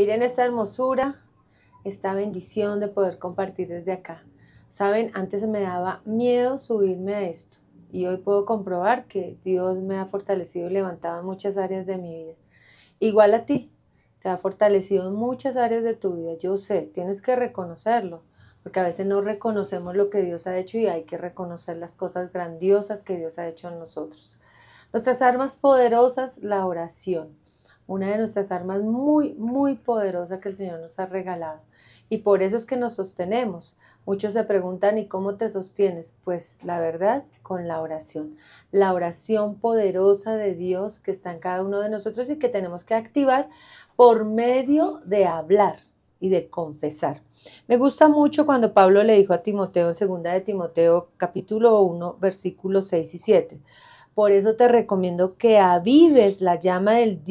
Miren esta hermosura, esta bendición de poder compartir desde acá. Saben, antes me daba miedo subirme a esto y hoy puedo comprobar que Dios me ha fortalecido y levantado en muchas áreas de mi vida. Igual a ti, te ha fortalecido en muchas áreas de tu vida. Yo sé, tienes que reconocerlo, porque a veces no reconocemos lo que Dios ha hecho y hay que reconocer las cosas grandiosas que Dios ha hecho en nosotros. Nuestras armas poderosas, la oración una de nuestras armas muy, muy poderosa que el Señor nos ha regalado. Y por eso es que nos sostenemos. Muchos se preguntan, ¿y cómo te sostienes? Pues la verdad, con la oración. La oración poderosa de Dios que está en cada uno de nosotros y que tenemos que activar por medio de hablar y de confesar. Me gusta mucho cuando Pablo le dijo a Timoteo en 2 de Timoteo capítulo 1 versículos 6 y 7, por eso te recomiendo que avives la llama del,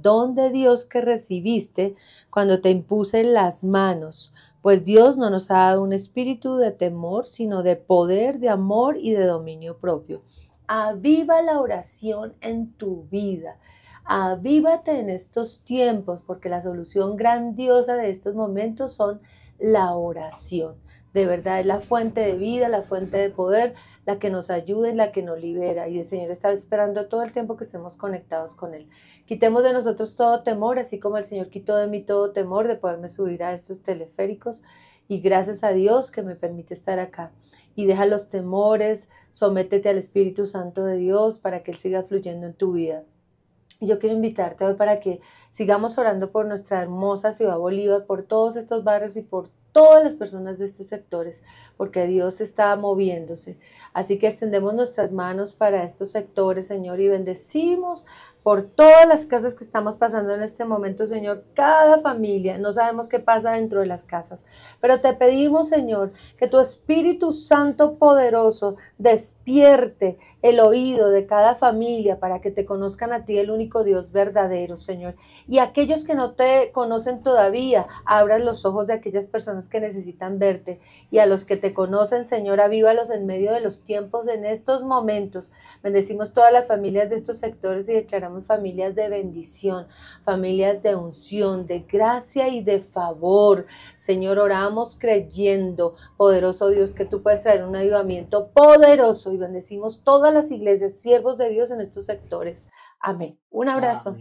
don de Dios que recibiste cuando te impuse las manos, pues Dios no nos ha dado un espíritu de temor, sino de poder, de amor y de dominio propio. Aviva la oración en tu vida. Avívate en estos tiempos, porque la solución grandiosa de estos momentos son la oración. De verdad es la fuente de vida, la fuente de poder, la que nos ayude y la que nos libera. Y el Señor está esperando todo el tiempo que estemos conectados con Él. Quitemos de nosotros todo temor, así como el Señor quitó de mí todo temor de poderme subir a estos teleféricos. Y gracias a Dios que me permite estar acá. Y deja los temores, sométete al Espíritu Santo de Dios para que Él siga fluyendo en tu vida. Yo quiero invitarte hoy para que sigamos orando por nuestra hermosa ciudad Bolívar, por todos estos barrios y por todas las personas de estos sectores, porque Dios está moviéndose. Así que extendemos nuestras manos para estos sectores, Señor, y bendecimos por todas las casas que estamos pasando en este momento, Señor, cada familia, no sabemos qué pasa dentro de las casas, pero te pedimos, Señor, que tu Espíritu Santo poderoso despierte el oído de cada familia para que te conozcan a ti, el único Dios verdadero, Señor. Y aquellos que no te conocen todavía, abras los ojos de aquellas personas que necesitan verte y a los que te conocen, Señor, avívalos en medio de los tiempos en estos momentos. Bendecimos todas las familias de estos sectores y declaramos familias de bendición, familias de unción, de gracia y de favor. Señor, oramos creyendo, poderoso Dios, que tú puedes traer un ayudamiento poderoso y bendecimos todas las iglesias, siervos de Dios en estos sectores. Amén. Un abrazo.